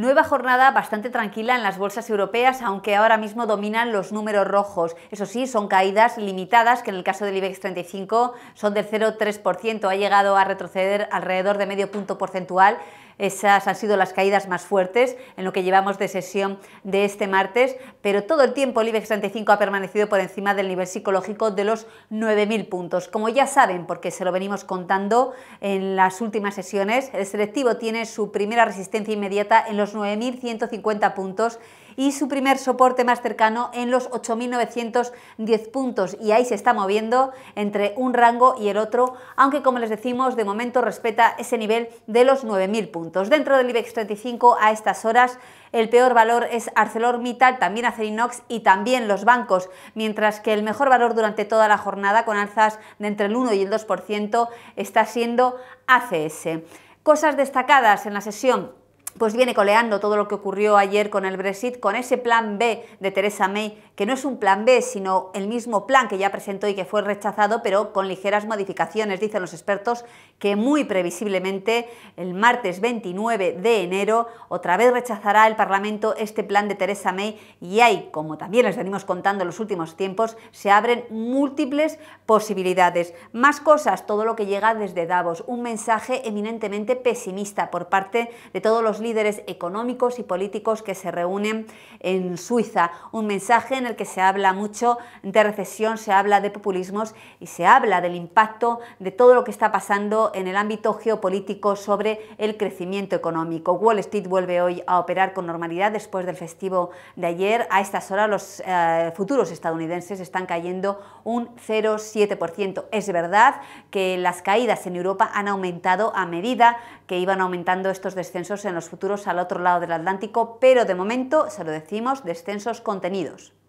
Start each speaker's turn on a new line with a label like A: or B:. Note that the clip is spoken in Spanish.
A: Nueva jornada bastante tranquila en las bolsas europeas, aunque ahora mismo dominan los números rojos. Eso sí, son caídas limitadas, que en el caso del IBEX 35 son del 0,3%. Ha llegado a retroceder alrededor de medio punto porcentual esas han sido las caídas más fuertes en lo que llevamos de sesión de este martes, pero todo el tiempo el IBEX 35 ha permanecido por encima del nivel psicológico de los 9.000 puntos. Como ya saben, porque se lo venimos contando en las últimas sesiones, el selectivo tiene su primera resistencia inmediata en los 9.150 puntos y su primer soporte más cercano en los 8.910 puntos y ahí se está moviendo entre un rango y el otro, aunque como les decimos, de momento respeta ese nivel de los 9.000 puntos. Dentro del IBEX 35 a estas horas el peor valor es ArcelorMittal, también Acerinox y también los bancos, mientras que el mejor valor durante toda la jornada con alzas de entre el 1 y el 2% está siendo ACS. Cosas destacadas en la sesión pues viene coleando todo lo que ocurrió ayer con el Brexit, con ese plan B de Theresa May, que no es un plan B, sino el mismo plan que ya presentó y que fue rechazado, pero con ligeras modificaciones. Dicen los expertos que muy previsiblemente el martes 29 de enero otra vez rechazará el Parlamento este plan de Theresa May y hay, como también les venimos contando en los últimos tiempos, se abren múltiples posibilidades. Más cosas, todo lo que llega desde Davos, un mensaje eminentemente pesimista por parte de todos los líderes económicos y políticos que se reúnen en Suiza. Un mensaje en el que se habla mucho de recesión, se habla de populismos y se habla del impacto de todo lo que está pasando en el ámbito geopolítico sobre el crecimiento económico. Wall Street vuelve hoy a operar con normalidad después del festivo de ayer. A estas horas los eh, futuros estadounidenses están cayendo un 0,7%. Es verdad que las caídas en Europa han aumentado a medida que iban aumentando estos descensos en los futuros al otro lado del Atlántico, pero de momento se lo decimos descensos contenidos.